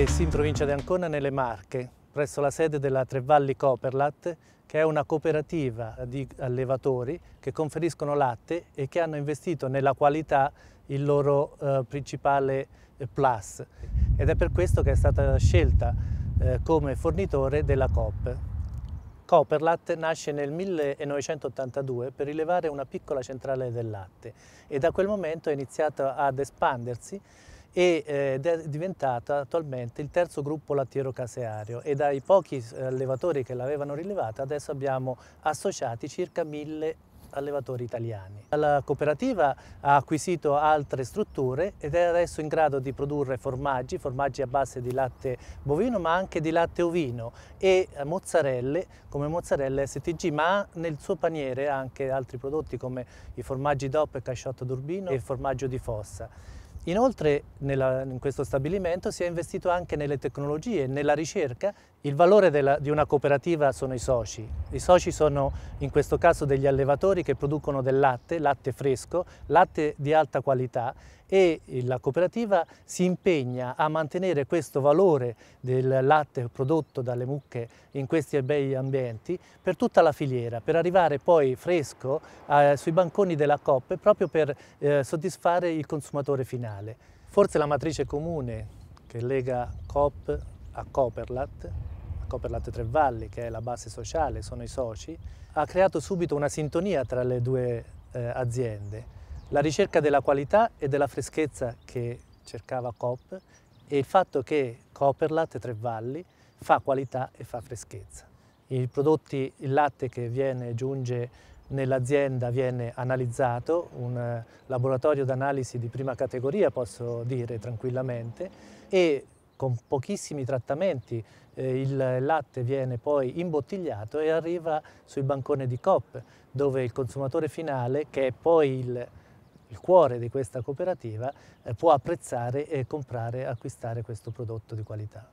Biesi in provincia di Ancona nelle Marche, presso la sede della Trevalli Coperlat, che è una cooperativa di allevatori che conferiscono latte e che hanno investito nella qualità il loro eh, principale eh, plus ed è per questo che è stata scelta eh, come fornitore della COP. Coperlat nasce nel 1982 per rilevare una piccola centrale del latte e da quel momento è iniziato ad espandersi eh, ed è diventata attualmente il terzo gruppo lattiero caseario e dai pochi eh, allevatori che l'avevano rilevata adesso abbiamo associati circa mille allevatori italiani. La cooperativa ha acquisito altre strutture ed è adesso in grado di produrre formaggi, formaggi a base di latte bovino ma anche di latte ovino e eh, mozzarelle come mozzarella STG ma ha nel suo paniere anche altri prodotti come i formaggi DOP e casciotto d'urbino e il formaggio di fossa. Inoltre nella, in questo stabilimento si è investito anche nelle tecnologie, nella ricerca. Il valore della, di una cooperativa sono i soci. I soci sono in questo caso degli allevatori che producono del latte, latte fresco, latte di alta qualità e la cooperativa si impegna a mantenere questo valore del latte prodotto dalle mucche in questi bei ambienti per tutta la filiera, per arrivare poi fresco eh, sui banconi della COP proprio per eh, soddisfare il consumatore finale. Forse la matrice comune che lega COP a Copperlat Coperlatte Tre Valli, che è la base sociale, sono i soci, ha creato subito una sintonia tra le due eh, aziende. La ricerca della qualità e della freschezza che cercava Coop e il fatto che Copperlat Tre Valli fa qualità e fa freschezza. I prodotti, il latte che viene, giunge nell'azienda viene analizzato, un eh, laboratorio d'analisi di prima categoria posso dire tranquillamente e con pochissimi trattamenti eh, il latte viene poi imbottigliato e arriva sul bancone di Coop dove il consumatore finale che è poi il il cuore di questa cooperativa, eh, può apprezzare e comprare, acquistare questo prodotto di qualità.